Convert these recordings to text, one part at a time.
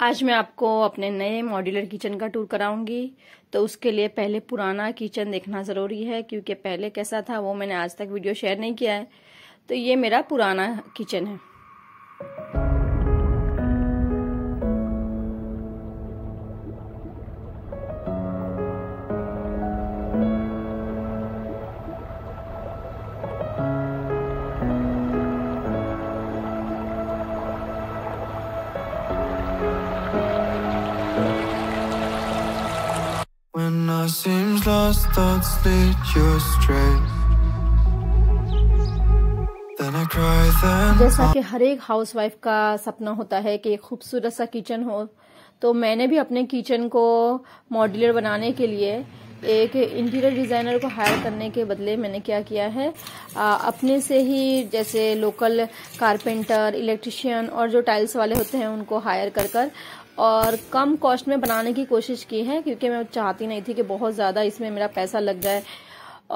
आज मैं आपको अपने नए मॉड्यूलर किचन का टूर कराऊंगी तो उसके लिए पहले पुराना किचन देखना ज़रूरी है क्योंकि पहले कैसा था वो मैंने आज तक वीडियो शेयर नहीं किया है तो ये मेरा पुराना किचन है thoughts lead you astray जैसा कि हर एक हाउसवाइफ का सपना होता है कि एक खूबसूरत सा किचन हो तो मैंने भी अपने किचन को मॉड्यूलर बनाने के लिए एक इंटीरियर डिज़ाइनर को हायर करने के बदले मैंने क्या किया है आ, अपने से ही जैसे लोकल कारपेंटर इलेक्ट्रिशियन और जो टाइल्स वाले होते हैं उनको हायर कर कर और कम कॉस्ट में बनाने की कोशिश की है क्योंकि मैं चाहती नहीं थी कि बहुत ज़्यादा इसमें मेरा पैसा लग जाए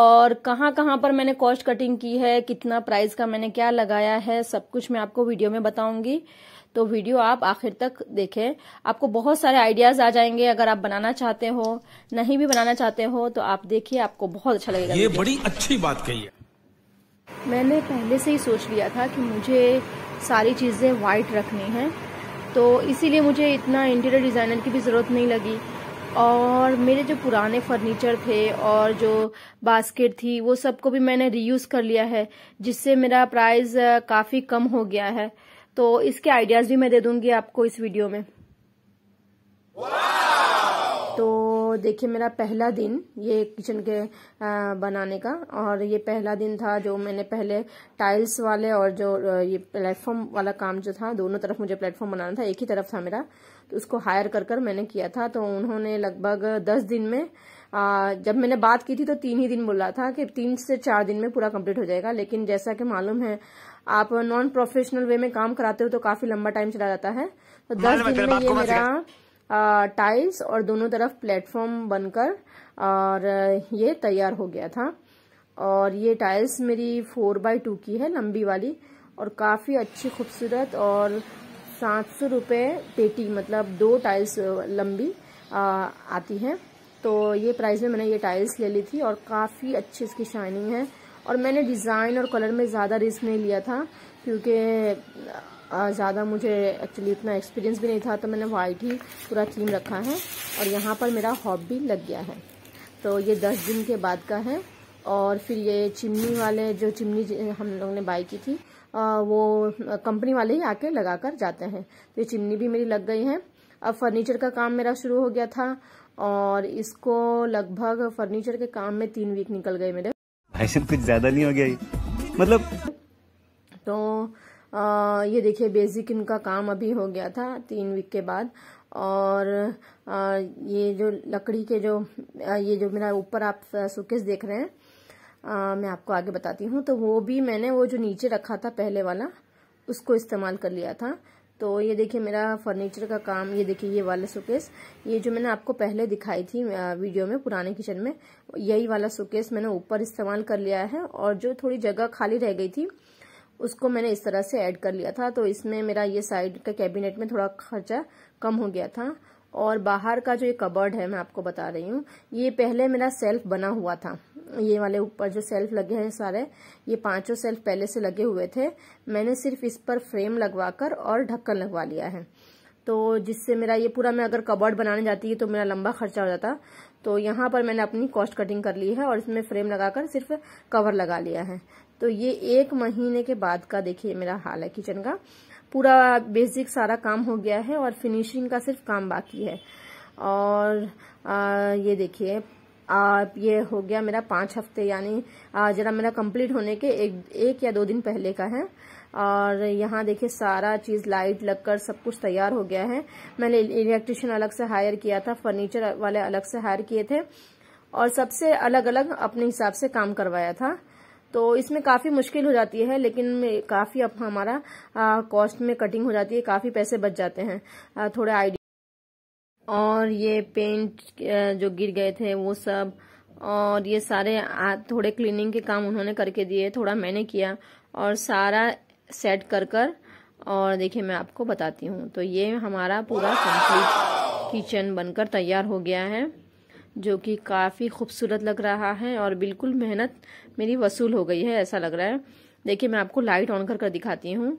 और कहाँ कहाँ पर मैंने कॉस्ट कटिंग की है कितना प्राइस का मैंने क्या लगाया है सब कुछ मैं आपको वीडियो में बताऊंगी तो वीडियो आप आखिर तक देखें आपको बहुत सारे आइडियाज आ जाएंगे अगर आप बनाना चाहते हो नहीं भी बनाना चाहते हो तो आप देखिए आपको बहुत अच्छा लगेगा ये बड़ी अच्छी बात कही है मैंने पहले से ही सोच लिया था कि मुझे सारी चीजें वाइट रखनी है तो इसीलिए मुझे इतना इंटीरियर डिज़ाइनर की भी ज़रूरत नहीं लगी और मेरे जो पुराने फर्नीचर थे और जो बास्केट थी वो सबको भी मैंने रीयूज़ कर लिया है जिससे मेरा प्राइस काफ़ी कम हो गया है तो इसके आइडियाज़ भी मैं दे दूंगी आपको इस वीडियो में wow! तो देखिए मेरा पहला दिन ये किचन के बनाने का और ये पहला दिन था जो मैंने पहले टाइल्स वाले और जो ये प्लेटफॉर्म वाला काम जो था दोनों तरफ मुझे प्लेटफॉर्म बनाना था एक ही तरफ था मेरा तो उसको हायर कर कर मैंने किया था तो उन्होंने लगभग दस दिन में आ, जब मैंने बात की थी तो तीन ही दिन बोला था कि तीन से चार दिन में पूरा कम्प्लीट हो जाएगा लेकिन जैसा कि मालूम है आप नॉन प्रोफेशनल वे में काम कराते हो तो काफी लंबा टाइम चला जाता है तो दस दिन में ये मेरा टाइल्स और दोनों तरफ प्लेटफॉर्म बनकर और ये तैयार हो गया था और ये टाइल्स मेरी फोर बाई टू की है लंबी वाली और काफ़ी अच्छी खूबसूरत और सात सौ रुपये पेटी मतलब दो टाइल्स लंबी आ, आती है तो ये प्राइस में मैंने ये टाइल्स ले ली थी और काफ़ी अच्छी इसकी शाइनिंग है और मैंने डिज़ाइन और कलर में ज़्यादा रिस्क नहीं लिया था क्योंकि ज़्यादा मुझे एक्चुअली इतना एक्सपीरियंस भी नहीं था तो मैंने वाइट ही पूरा थीम रखा है और यहाँ पर मेरा हॉप भी लग गया है तो ये दस दिन के बाद का है और फिर ये चिमनी वाले जो चिमनी हम लोग ने बाई की थी आ, वो कंपनी वाले ही आके लगा कर जाते हैं तो ये चिमनी भी मेरी लग गई है अब फर्नीचर का काम मेरा शुरू हो गया था और इसको लगभग फर्नीचर के काम में तीन वीक निकल गए मेरे भाई तो कुछ ज़्यादा नहीं हो गया मतलब तो आ, ये देखिए बेसिक इनका काम अभी हो गया था तीन वीक के बाद और आ, ये जो लकड़ी के जो ये जो मेरा ऊपर आप सुकेस देख रहे हैं आ, मैं आपको आगे बताती हूँ तो वो भी मैंने वो जो नीचे रखा था पहले वाला उसको इस्तेमाल कर लिया था तो ये देखिए मेरा फर्नीचर का काम ये देखिए ये वाला सुकेस ये जो मैंने आपको पहले दिखाई थी वीडियो में पुराने किचन में यही वाला सुकेस मैंने ऊपर इस्तेमाल कर लिया है और जो थोड़ी जगह खाली रह गई थी उसको मैंने इस तरह से ऐड कर लिया था तो इसमें मेरा ये साइड का कैबिनेट में थोड़ा खर्चा कम हो गया था और बाहर का जो ये कबर्ड है मैं आपको बता रही हूँ ये पहले मेरा सेल्फ बना हुआ था ये वाले ऊपर जो सेल्फ लगे हैं सारे ये पांचों सेल्फ पहले से लगे हुए थे मैंने सिर्फ इस पर फ्रेम लगवाकर और ढक्कन लगवा लिया है तो जिससे मेरा ये पूरा मैं अगर कबर्ड बनाने जाती है तो मेरा लंबा खर्चा हो जाता तो यहाँ पर मैंने अपनी कॉस्ट कटिंग कर ली है और इसमें फ्रेम लगाकर सिर्फ कवर लगा लिया है तो ये एक महीने के बाद का देखिए मेरा हाल है किचन का पूरा बेसिक सारा काम हो गया है और फिनिशिंग का सिर्फ काम बाकी है और आ, ये देखिए आप ये हो गया मेरा पांच हफ्ते यानी जरा मेरा कंप्लीट होने के एक एक या दो दिन पहले का है और यहाँ देखिए सारा चीज़ लाइट लगकर सब कुछ तैयार हो गया है मैंने इलेक्ट्रिशियन अलग से हायर किया था फर्नीचर वाले अलग से हायर किए थे और सबसे अलग अलग अपने हिसाब से काम करवाया था तो इसमें काफ़ी मुश्किल हो जाती है लेकिन काफ़ी अब हमारा कॉस्ट में कटिंग हो जाती है काफ़ी पैसे बच जाते हैं थोड़े आइडिया और ये पेंट जो गिर गए थे वो सब और ये सारे थोड़े क्लीनिंग के काम उन्होंने करके दिए थोड़ा मैंने किया और सारा सेट कर कर और देखिए मैं आपको बताती हूँ तो ये हमारा पूरा कंप्लीट किचन बनकर तैयार हो गया है जो कि काफ़ी खूबसूरत लग रहा है और बिल्कुल मेहनत मेरी वसूल हो गई है ऐसा लग रहा है देखिए मैं आपको लाइट ऑन कर कर दिखाती हूँ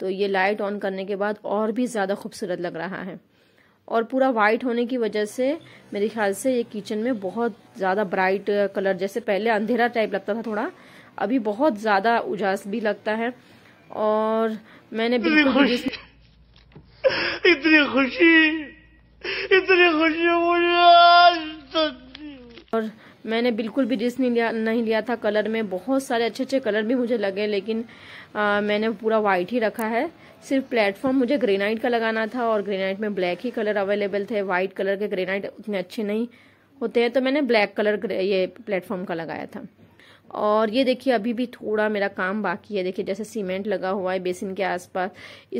तो ये लाइट ऑन करने के बाद और भी ज़्यादा खूबसूरत लग रहा है और पूरा वाइट होने की वजह से मेरे ख्याल से ये किचन में बहुत ज़्यादा ब्राइट कलर जैसे पहले अंधेरा टाइप लगता था थोड़ा अभी बहुत ज़्यादा उजास भी लगता है और मैंने बिल्कुल खुशी इतनी खुशी इतनी खुशी मुझे और मैंने बिल्कुल भी रिस्क नहीं लिया नहीं लिया था कलर में बहुत सारे अच्छे अच्छे कलर भी मुझे लगे लेकिन आ, मैंने पूरा वाइट ही रखा है सिर्फ प्लेटफॉर्म मुझे ग्रेनाइट का लगाना था और ग्रेनाइट में ब्लैक ही कलर अवेलेबल थे वाइट कलर के ग्रेनाइट उतने अच्छे नहीं होते हैं तो मैंने ब्लैक कलर ये प्लेटफॉर्म का लगाया था और ये देखिए अभी भी थोड़ा मेरा काम बाकी है देखिए जैसे सीमेंट लगा हुआ है बेसिन के आसपास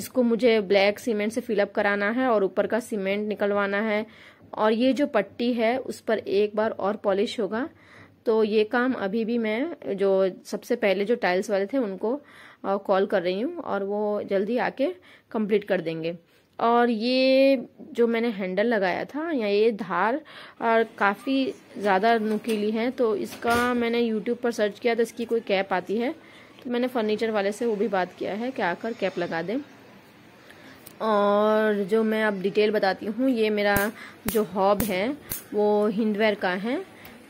इसको मुझे ब्लैक सीमेंट से फिलअप कराना है और ऊपर का सीमेंट निकलवाना है और ये जो पट्टी है उस पर एक बार और पॉलिश होगा तो ये काम अभी भी मैं जो सबसे पहले जो टाइल्स वाले थे उनको कॉल कर रही हूँ और वो जल्दी आके कंप्लीट कर देंगे और ये जो मैंने हैंडल लगाया था या ये धार और काफ़ी ज़्यादा नुकीली है तो इसका मैंने यूट्यूब पर सर्च किया तो इसकी कोई कैप आती है तो मैंने फर्नीचर वाले से वो भी बात किया है कि आकर कैप लगा दें और जो मैं अब डिटेल बताती हूँ ये मेरा जो हॉब है वो हिंदवेयर का है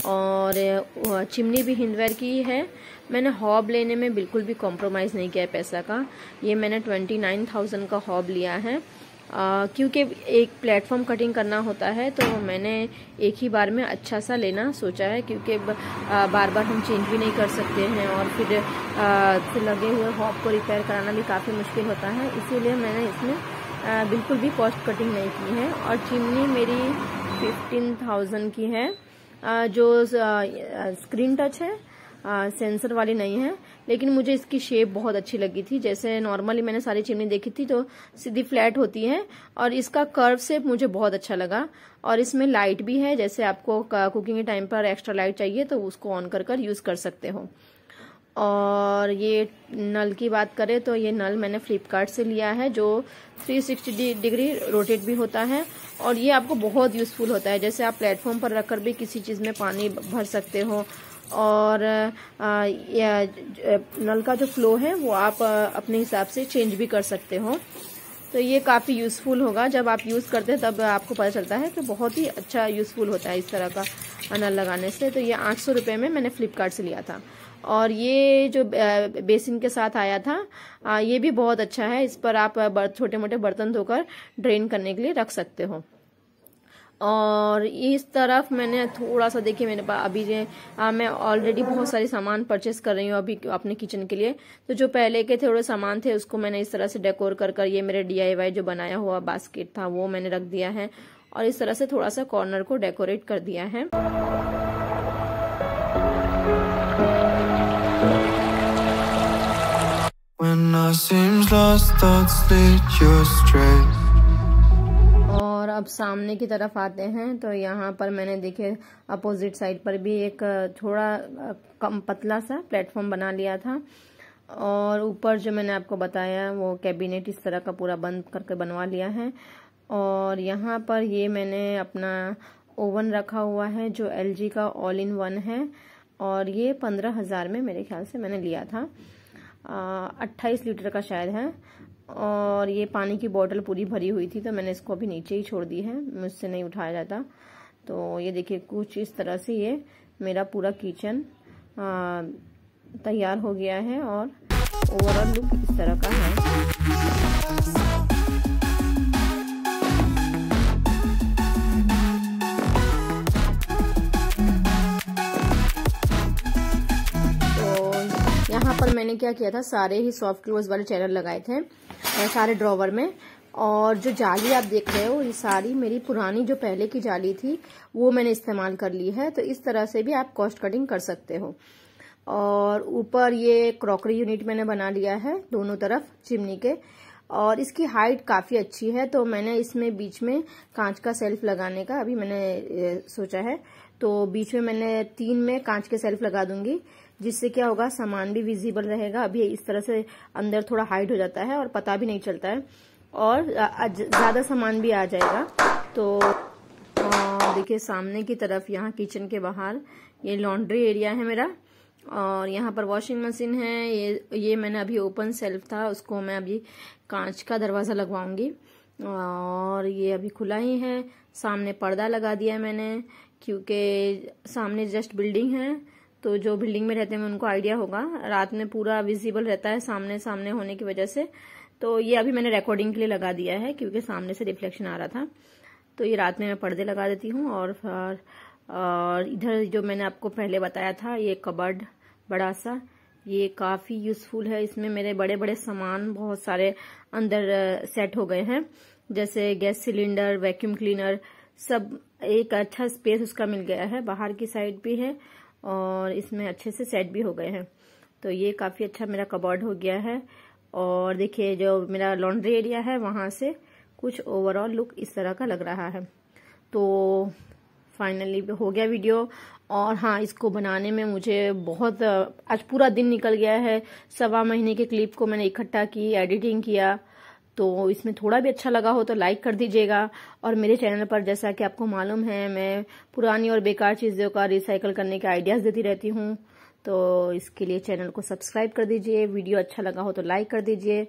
और चिमनी भी हिंदवेयर की है मैंने हॉब लेने में बिल्कुल भी कॉम्प्रोमाइज़ नहीं किया है पैसा का ये मैंने ट्वेंटी नाइन थाउजेंड का हॉब लिया है क्योंकि एक प्लेटफॉर्म कटिंग करना होता है तो मैंने एक ही बार में अच्छा सा लेना सोचा है क्योंकि बार बार हम चेंज भी नहीं कर सकते हैं और फिर आ, लगे हुए हॉप को रिपेयर कराना भी काफ़ी मुश्किल होता है इसीलिए मैंने इसमें बिल्कुल भी कॉस्ट कटिंग नहीं की है और चिमनी मेरी फिफ्टीन थाउजेंड की है जो स्क्रीन टच है आ, सेंसर वाली नहीं है लेकिन मुझे इसकी शेप बहुत अच्छी लगी थी जैसे नॉर्मली मैंने सारी चिमनी देखी थी तो सीधी फ्लैट होती है और इसका कर्व शेप मुझे बहुत अच्छा लगा और इसमें लाइट भी है जैसे आपको कुकिंग के टाइम पर एक्स्ट्रा लाइट चाहिए तो उसको ऑन कर कर यूज़ कर सकते हो और ये नल की बात करें तो ये नल मैंने फ्लिपकार्ट से लिया है जो 360 डिग्री रोटेट भी होता है और ये आपको बहुत यूज़फुल होता है जैसे आप प्लेटफॉर्म पर रखकर भी किसी चीज़ में पानी भर सकते हो और नल का जो फ्लो है वो आप अपने हिसाब से चेंज भी कर सकते हो तो ये काफ़ी यूज़फुल होगा जब आप यूज़ करते हैं तब आपको पता चलता है कि बहुत ही अच्छा यूज़फुल होता है इस तरह का नल लगाने से तो ये आठ सौ रुपये में मैंने फ़्लिपकार्ट से लिया था और ये जो बेसिन के साथ आया था ये भी बहुत अच्छा है इस पर आप छोटे मोटे बर्तन धोकर ड्रेन करने के लिए रख सकते हो और इस तरफ मैंने थोड़ा सा देखिए मेरे पास अभी आ, मैं ऑलरेडी बहुत सारे सामान परचेस कर रही हूँ अभी अपने किचन के लिए तो जो पहले के थोड़े सामान थे उसको मैंने इस तरह से डेकोर कर कर ये मेरे डीआईवाई जो बनाया हुआ बास्केट था वो मैंने रख दिया है और इस तरह से थोड़ा सा कॉर्नर को डेकोरेट कर दिया है When I seems lost, thoughts lead you astray अब सामने की तरफ आते हैं तो यहाँ पर मैंने देखे अपोजिट साइड पर भी एक थोड़ा कम पतला सा प्लेटफॉर्म बना लिया था और ऊपर जो मैंने आपको बताया वो कैबिनेट इस तरह का पूरा बंद करके बनवा लिया है और यहाँ पर ये मैंने अपना ओवन रखा हुआ है जो एल का ऑल इन वन है और ये पंद्रह हज़ार में मेरे ख्याल से मैंने लिया था अट्ठाईस लीटर का शायद है और ये पानी की बोतल पूरी भरी हुई थी तो मैंने इसको अभी नीचे ही छोड़ दी है मुझसे नहीं उठाया जाता तो ये देखिए कुछ इस तरह से ये मेरा पूरा किचन तैयार हो गया है और ओवरऑल लुक इस तरह का है तो यहाँ पर मैंने क्या किया था सारे ही सॉफ्ट क्लोज वाले चैनल लगाए थे सारे ड्रॉवर में और जो जाली आप देख रहे हो ये सारी मेरी पुरानी जो पहले की जाली थी वो मैंने इस्तेमाल कर ली है तो इस तरह से भी आप कॉस्ट कटिंग कर सकते हो और ऊपर ये क्रॉकरी यूनिट मैंने बना लिया है दोनों तरफ चिमनी के और इसकी हाइट काफ़ी अच्छी है तो मैंने इसमें बीच में कांच का सेल्फ लगाने का अभी मैंने सोचा है तो बीच में मैंने तीन में कांच के सेल्फ लगा दूंगी जिससे क्या होगा सामान भी विजिबल रहेगा अभी इस तरह से अंदर थोड़ा हाइड हो जाता है और पता भी नहीं चलता है और ज़्यादा सामान भी आ जाएगा तो देखिए सामने की तरफ यहाँ किचन के बाहर ये लॉन्ड्री एरिया है मेरा और यहाँ पर वॉशिंग मशीन है ये ये मैंने अभी ओपन सेल्फ था उसको मैं अभी कांच का दरवाज़ा लगवाऊंगी और ये अभी खुला ही है सामने पर्दा लगा दिया मैंने क्योंकि सामने जस्ट बिल्डिंग है तो जो बिल्डिंग में रहते हैं उनको आइडिया होगा रात में पूरा विजिबल रहता है सामने सामने होने की वजह से तो ये अभी मैंने रिकॉर्डिंग के लिए लगा दिया है क्योंकि सामने से रिफ्लेक्शन आ रहा था तो ये रात में मैं पर्दे लगा देती हूँ और फिर और इधर जो मैंने आपको पहले बताया था ये कबर्ड बड़ा सा ये काफ़ी यूज़फुल है इसमें मेरे बड़े बड़े सामान बहुत सारे अंदर सेट हो गए हैं जैसे गैस सिलेंडर वैक्यूम क्लीनर सब एक अच्छा स्पेस उसका मिल गया है बाहर की साइड भी है और इसमें अच्छे से सेट भी हो गए हैं तो ये काफ़ी अच्छा मेरा कबर्ड हो गया है और देखिए जो मेरा लॉन्ड्री एरिया है वहाँ से कुछ ओवरऑल लुक इस तरह का लग रहा है तो फाइनली हो गया वीडियो और हाँ इसको बनाने में मुझे बहुत आज पूरा दिन निकल गया है सवा महीने के क्लिप को मैंने इकट्ठा की एडिटिंग किया तो इसमें थोड़ा भी अच्छा लगा हो तो लाइक कर दीजिएगा और मेरे चैनल पर जैसा कि आपको मालूम है मैं पुरानी और बेकार चीज़ों का रिसाइकल करने के आइडियाज़ देती रहती हूँ तो इसके लिए चैनल को सब्सक्राइब कर दीजिए वीडियो अच्छा लगा हो तो लाइक कर दीजिए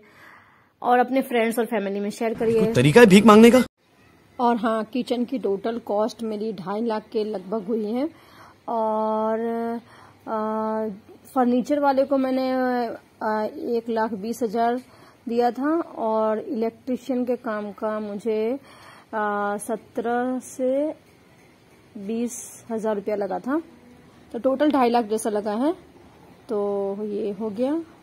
और अपने फ्रेंड्स और फैमिली में शेयर करिए तरीका है भीख मांगने का और हाँ किचन की टोटल कॉस्ट मेरी ढाई लाख के लगभग हुई है और फर्नीचर वाले को मैंने एक लाख बीस हजार दिया था और इलेक्ट्रिशियन के काम का मुझे सत्रह से बीस हज़ार रुपया लगा था तो टोटल ढाई लाख जैसा लगा है तो ये हो गया